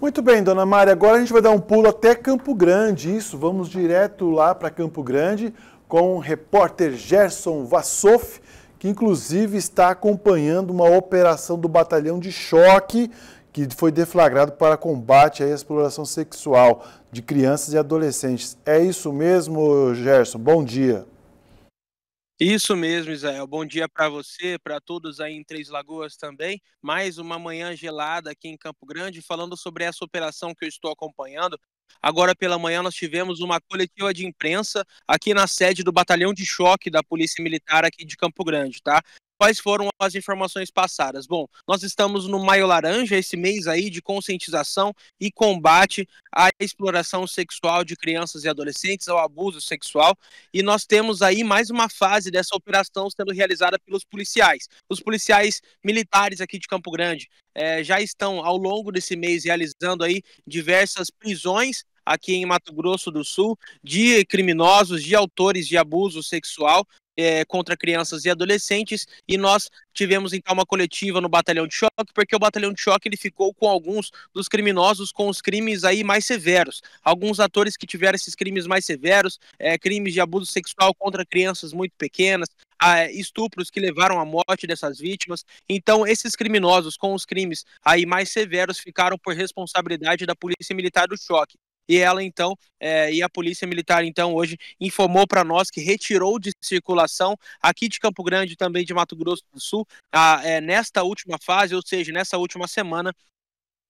Muito bem, dona Mari. Agora a gente vai dar um pulo até Campo Grande. Isso, vamos direto lá para Campo Grande com o repórter Gerson Vassoff, que inclusive está acompanhando uma operação do Batalhão de Choque que foi deflagrado para combate à exploração sexual de crianças e adolescentes. É isso mesmo, Gerson? Bom dia. Isso mesmo, Israel. Bom dia para você, para todos aí em Três Lagoas também. Mais uma manhã gelada aqui em Campo Grande, falando sobre essa operação que eu estou acompanhando. Agora pela manhã nós tivemos uma coletiva de imprensa aqui na sede do Batalhão de Choque da Polícia Militar aqui de Campo Grande, tá? Quais foram as informações passadas? Bom, nós estamos no Maio Laranja, esse mês aí de conscientização e combate à exploração sexual de crianças e adolescentes, ao abuso sexual, e nós temos aí mais uma fase dessa operação sendo realizada pelos policiais. Os policiais militares aqui de Campo Grande é, já estão, ao longo desse mês, realizando aí diversas prisões aqui em Mato Grosso do Sul de criminosos, de autores de abuso sexual é, contra crianças e adolescentes, e nós tivemos então uma coletiva no Batalhão de Choque, porque o Batalhão de Choque ele ficou com alguns dos criminosos com os crimes aí mais severos. Alguns atores que tiveram esses crimes mais severos, é, crimes de abuso sexual contra crianças muito pequenas, estupros que levaram à morte dessas vítimas. Então, esses criminosos com os crimes aí mais severos ficaram por responsabilidade da Polícia Militar do Choque e ela então, é, e a Polícia Militar então hoje informou para nós que retirou de circulação aqui de Campo Grande também de Mato Grosso do Sul, a, é, nesta última fase, ou seja, nessa última semana,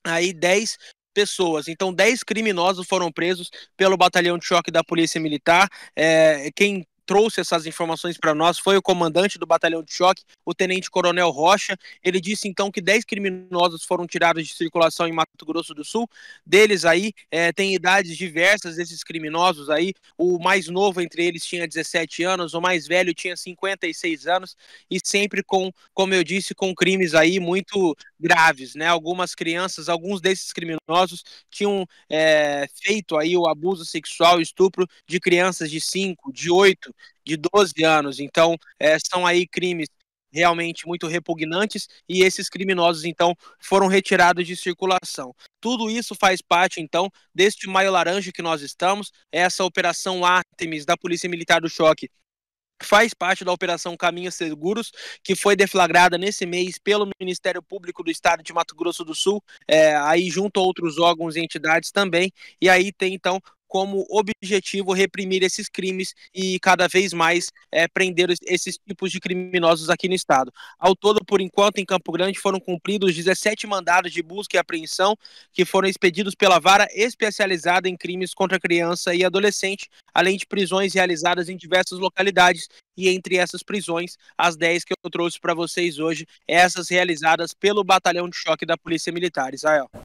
aí 10 pessoas. Então, 10 criminosos foram presos pelo batalhão de choque da Polícia Militar. É, quem trouxe essas informações para nós foi o comandante do batalhão de choque, o tenente coronel Rocha. Ele disse então que 10 criminosos foram tirados de circulação em Mato Grosso do Sul. Deles aí é, tem idades diversas esses criminosos aí. O mais novo entre eles tinha 17 anos, o mais velho tinha 56 anos e sempre com, como eu disse, com crimes aí muito graves, né? Algumas crianças, alguns desses criminosos tinham é, feito aí o abuso sexual, estupro de crianças de 5, de 8, de 12 anos. Então, é, são aí crimes realmente muito repugnantes e esses criminosos então foram retirados de circulação. Tudo isso faz parte então deste maio laranja que nós estamos, essa operação Artemis da Polícia Militar do Choque faz parte da operação Caminhos Seguros, que foi deflagrada nesse mês pelo Ministério Público do Estado de Mato Grosso do Sul, é, aí junto a outros órgãos e entidades também, e aí tem então como objetivo reprimir esses crimes e cada vez mais é, prender esses tipos de criminosos aqui no estado. Ao todo, por enquanto, em Campo Grande foram cumpridos 17 mandados de busca e apreensão que foram expedidos pela vara especializada em crimes contra criança e adolescente, além de prisões realizadas em diversas localidades e entre essas prisões, as 10 que eu trouxe para vocês hoje, essas realizadas pelo Batalhão de Choque da Polícia Militar. Israel.